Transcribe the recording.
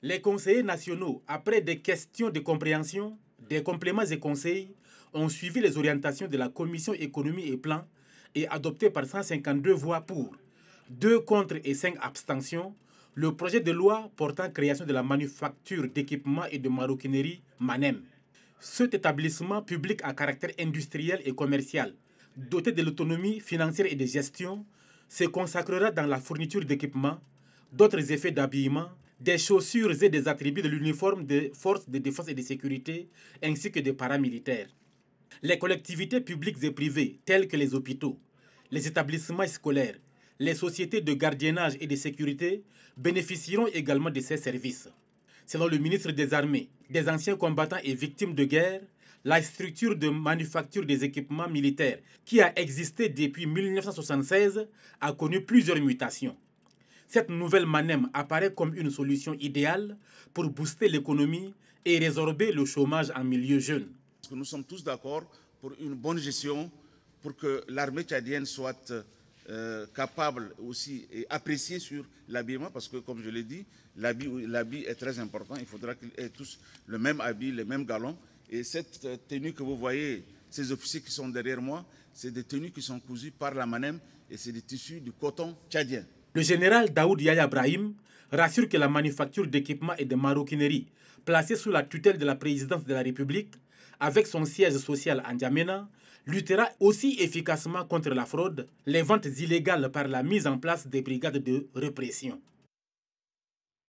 Les conseillers nationaux, après des questions de compréhension, des compléments et conseils, ont suivi les orientations de la Commission économie et plan et adopté par 152 voix pour, 2 contre et 5 abstentions, le projet de loi portant création de la manufacture d'équipements et de maroquinerie MANEM. Cet établissement public à caractère industriel et commercial, doté de l'autonomie financière et de gestion, se consacrera dans la fourniture d'équipements, d'autres effets d'habillement, des chaussures et des attributs de l'uniforme des forces de défense et de sécurité, ainsi que des paramilitaires. Les collectivités publiques et privées, telles que les hôpitaux, les établissements scolaires, les sociétés de gardiennage et de sécurité bénéficieront également de ces services. Selon le ministre des Armées, des anciens combattants et victimes de guerre, la structure de manufacture des équipements militaires qui a existé depuis 1976 a connu plusieurs mutations. Cette nouvelle MANEM apparaît comme une solution idéale pour booster l'économie et résorber le chômage en milieu jeune. Nous sommes tous d'accord pour une bonne gestion, pour que l'armée tchadienne soit euh, capable aussi et appréciée sur l'habillement, parce que comme je l'ai dit, l'habit est très important. Il faudra qu'ils aient tous le même habit, les mêmes galons. Et cette euh, tenue que vous voyez, ces officiers qui sont derrière moi, c'est des tenues qui sont cousues par la MANEM et c'est des tissus du coton tchadien. Le général Daoud Yaya Brahim rassure que la manufacture d'équipements et de maroquinerie placée sous la tutelle de la présidence de la République, avec son siège social en Djamena, luttera aussi efficacement contre la fraude, les ventes illégales par la mise en place des brigades de répression.